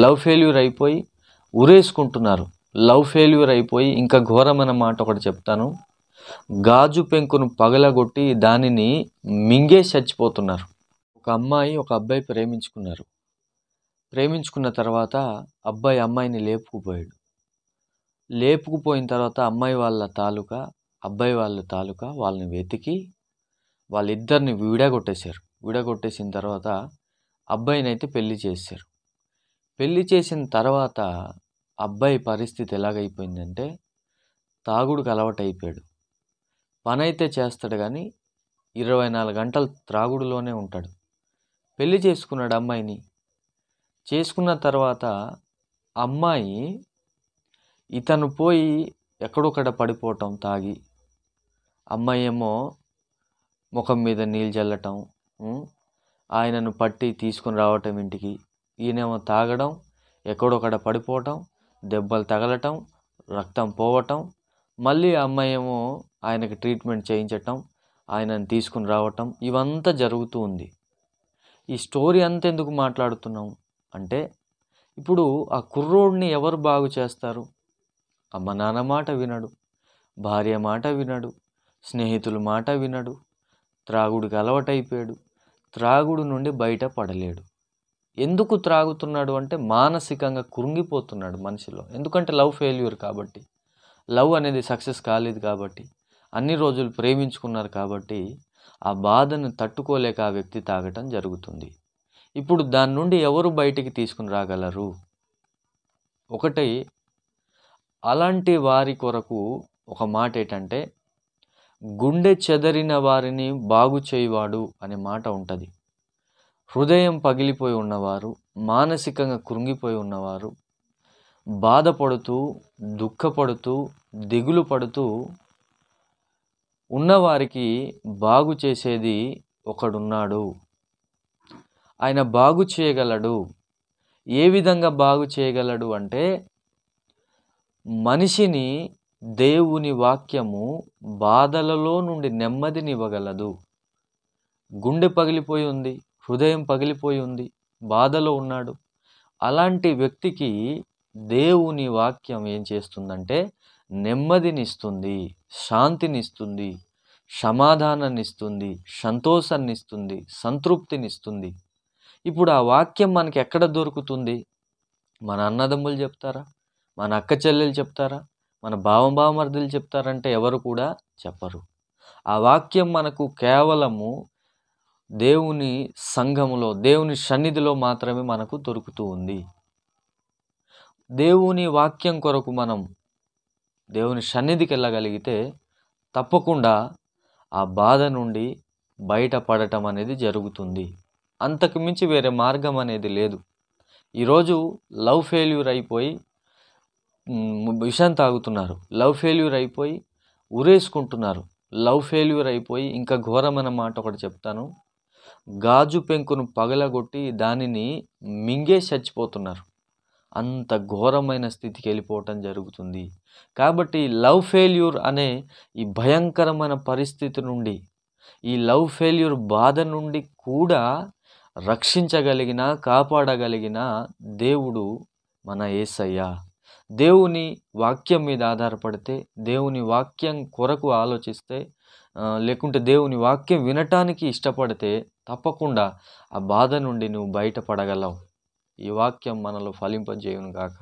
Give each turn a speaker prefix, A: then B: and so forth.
A: love failure అయిపోయి ఉరేసుకుంటున్నారు love failure అయిపోయి ఇంకా ఘోరమైన మాట ఒకటి చెప్తాను గాజు పెంకును పగలగొట్టి దానిని మింగే చచ్చిపోతున్నారు ఒక అమ్మాయి ఒక అబ్బాయి ప్రేమించుకున్నారు ప్రేమించుకున్న తర్వాత అబ్బాయి అమ్మాయిని లేపుకుపోయాడు లేపుకుపోయిన తర్వాత అమ్మాయి వాళ్ళ తాలూకా అబ్బాయి వాళ్ళ తాలూకా వాళ్ళని వెతికి వాళ్ళిద్దరిని విడగొట్టేశారు విడగొట్టేసిన తర్వాత అబ్బాయిని అయితే పెళ్లి చేశారు పెళ్లి చేసిన తర్వాత అబ్బాయి పరిస్థితి ఎలాగైపోయిందంటే తాగుడుకు అలవాటైపోయాడు పని అయితే చేస్తాడు కానీ ఇరవై నాలుగు గంటలు త్రాగుడులోనే ఉంటాడు పెళ్లి చేసుకున్నాడు అమ్మాయిని చేసుకున్న తర్వాత అమ్మాయి ఇతను పోయి ఎక్కడొక్కడ పడిపోవటం తాగి అమ్మాయి ఏమో ముఖం మీద నీళ్ళు చల్లటం ఆయనను పట్టి తీసుకుని రావటం ఇంటికి ఈయనేమో తాగడం ఎక్కడొక్కడ పడిపోవటం దెబ్బలు తగలటం రక్తం పోవటం మళ్ళీ అమ్మాయి ఏమో ఆయనకి ట్రీట్మెంట్ చేయించటం ఆయనను తీసుకుని రావటం ఇవంతా జరుగుతూ ఉంది ఈ స్టోరీ అంతా ఎందుకు మాట్లాడుతున్నాం అంటే ఇప్పుడు ఆ కుర్రోడిని ఎవరు బాగు చేస్తారు అమ్మ నాన్న మాట వినడు భార్య మాట వినడు స్నేహితుల మాట వినడు త్రాగుడికి అలవాటైపోయాడు త్రాగుడు నుండి బయట పడలేడు ఎందుకు త్రాగుతున్నాడు అంటే మానసికంగా కృంగిపోతున్నాడు మనిషిలో ఎందుకంటే లవ్ ఫెయిల్యూర్ కాబట్టి లవ్ అనేది సక్సెస్ కాలేదు కాబట్టి అన్ని రోజులు ప్రేమించుకున్నారు కాబట్టి ఆ బాధను తట్టుకోలేక ఆ వ్యక్తి తాగటం జరుగుతుంది ఇప్పుడు దాని నుండి ఎవరు బయటికి తీసుకుని రాగలరు ఒకటి అలాంటి వారి కొరకు ఒక మాట ఏంటంటే గుండె చెదరిన వారిని బాగు చేయవాడు అనే మాట ఉంటుంది హృదయం పగిలిపోయి ఉన్నవారు మానసికంగా కృంగిపోయి ఉన్నవారు బాధపడుతూ దుఃఖపడుతూ దిగులు పడుతూ ఉన్నవారికి బాగు చేసేది ఒకడున్నాడు ఆయన బాగు చేయగలడు ఏ విధంగా బాగు చేయగలడు అంటే మనిషిని దేవుని వాక్యము బాధలలో నుండి నెమ్మదినివ్వగలదు గుండె పగిలిపోయి ఉంది హృదయం పగిలిపోయి ఉంది బాధలో ఉన్నాడు అలాంటి వ్యక్తికి దేవుని వాక్యం ఏం చేస్తుందంటే నెమ్మదినిస్తుంది శాంతినిస్తుంది సమాధానాన్నిస్తుంది సంతోషాన్నిస్తుంది సంతృప్తినిస్తుంది ఇప్పుడు ఆ వాక్యం మనకి ఎక్కడ దొరుకుతుంది మన అన్నదమ్ములు చెప్తారా మన అక్క చెల్లెలు చెప్తారా మన భావం భావమర్థులు చెప్తారంటే ఎవరు కూడా చెప్పరు ఆ వాక్యం మనకు కేవలము దేవుని సంఘములో దేవుని సన్నిధిలో మాత్రమే మనకు దొరుకుతూ ఉంది దేవుని వాక్యం కొరకు మనం దేవుని సన్నిధికి వెళ్ళగలిగితే తప్పకుండా ఆ బాధ నుండి బయటపడటం అనేది జరుగుతుంది అంతకుమించి వేరే మార్గం అనేది లేదు ఈరోజు లవ్ ఫెయిల్యూర్ అయిపోయి విషం తాగుతున్నారు లవ్ ఫెయిల్యూర్ అయిపోయి ఉరేసుకుంటున్నారు లవ్ ఫెయిల్యూర్ అయిపోయి ఇంకా ఘోరమైన మాట ఒకటి చెప్తాను గాజు పెంకును పగలగొట్టి దానిని మింగే చచ్చిపోతున్నారు అంత ఘోరమైన స్థితికి వెళ్ళిపోవటం జరుగుతుంది కాబట్టి లవ్ ఫెయిల్యూర్ అనే ఈ భయంకరమైన పరిస్థితి నుండి ఈ లవ్ ఫెయిల్యూర్ బాధ నుండి కూడా రక్షించగలిగిన కాపాడగలిగిన దేవుడు మన ఏసయ్య దేవుని వాక్యం మీద ఆధారపడితే దేవుని వాక్యం కొరకు ఆలోచిస్తే లేకుంటే దేవుని వాక్యం వినటానికి ఇష్టపడితే తప్పకుండా ఆ బాధ నుండి నువ్వు బయటపడగలవు ఈ వాక్యం మనలో ఫలింపజేయును గాక